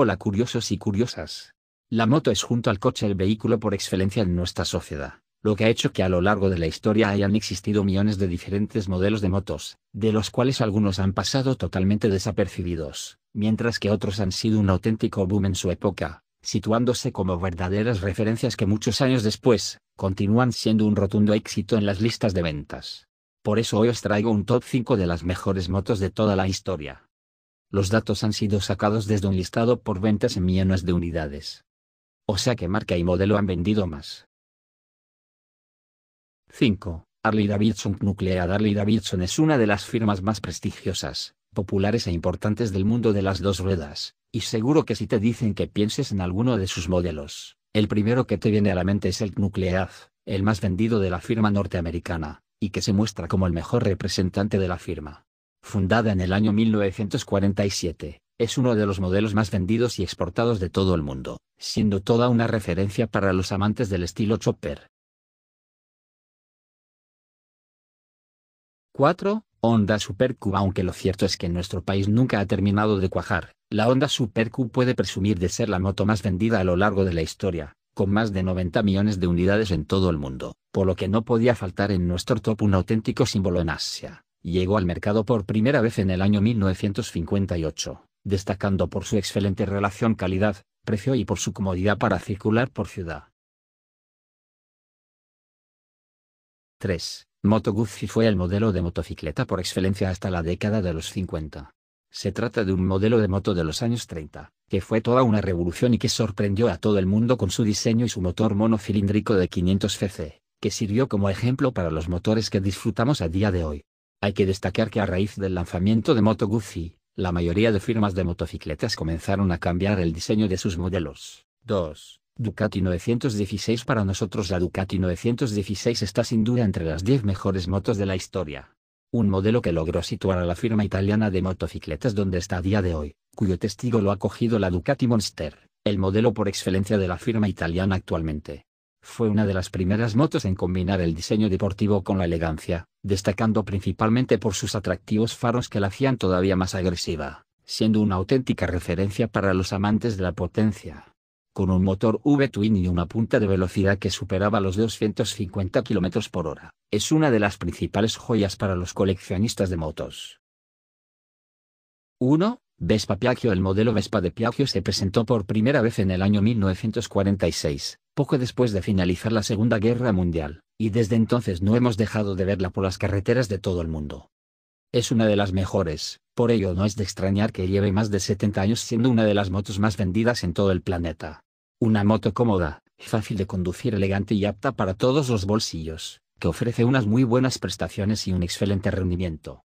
Hola curiosos y curiosas. La moto es junto al coche el vehículo por excelencia en nuestra sociedad, lo que ha hecho que a lo largo de la historia hayan existido millones de diferentes modelos de motos, de los cuales algunos han pasado totalmente desapercibidos, mientras que otros han sido un auténtico boom en su época, situándose como verdaderas referencias que muchos años después, continúan siendo un rotundo éxito en las listas de ventas. Por eso hoy os traigo un top 5 de las mejores motos de toda la historia. Los datos han sido sacados desde un listado por ventas en millones de unidades. O sea que marca y modelo han vendido más. 5. Harley Davidson Nuclear Harley Davidson es una de las firmas más prestigiosas, populares e importantes del mundo de las dos ruedas, y seguro que si te dicen que pienses en alguno de sus modelos, el primero que te viene a la mente es el Nuclear, el más vendido de la firma norteamericana, y que se muestra como el mejor representante de la firma fundada en el año 1947, es uno de los modelos más vendidos y exportados de todo el mundo, siendo toda una referencia para los amantes del estilo chopper. 4. Honda Super Cube Aunque lo cierto es que en nuestro país nunca ha terminado de cuajar, la Honda Super Cube puede presumir de ser la moto más vendida a lo largo de la historia, con más de 90 millones de unidades en todo el mundo, por lo que no podía faltar en nuestro top un auténtico símbolo en Asia llegó al mercado por primera vez en el año 1958, destacando por su excelente relación calidad-precio y por su comodidad para circular por ciudad. 3. Moto Guzzi fue el modelo de motocicleta por excelencia hasta la década de los 50. Se trata de un modelo de moto de los años 30, que fue toda una revolución y que sorprendió a todo el mundo con su diseño y su motor monocilíndrico de 500 cc, que sirvió como ejemplo para los motores que disfrutamos a día de hoy. Hay que destacar que a raíz del lanzamiento de Moto Guzzi, la mayoría de firmas de motocicletas comenzaron a cambiar el diseño de sus modelos. 2. Ducati 916 Para nosotros la Ducati 916 está sin duda entre las 10 mejores motos de la historia. Un modelo que logró situar a la firma italiana de motocicletas donde está a día de hoy, cuyo testigo lo ha cogido la Ducati Monster, el modelo por excelencia de la firma italiana actualmente. Fue una de las primeras motos en combinar el diseño deportivo con la elegancia, destacando principalmente por sus atractivos faros que la hacían todavía más agresiva, siendo una auténtica referencia para los amantes de la potencia. Con un motor V-twin y una punta de velocidad que superaba los 250 km por hora, es una de las principales joyas para los coleccionistas de motos. 1. Vespa Piaggio El modelo Vespa de Piaggio se presentó por primera vez en el año 1946, poco después de finalizar la Segunda Guerra Mundial, y desde entonces no hemos dejado de verla por las carreteras de todo el mundo. Es una de las mejores, por ello no es de extrañar que lleve más de 70 años siendo una de las motos más vendidas en todo el planeta. Una moto cómoda, fácil de conducir, elegante y apta para todos los bolsillos, que ofrece unas muy buenas prestaciones y un excelente rendimiento.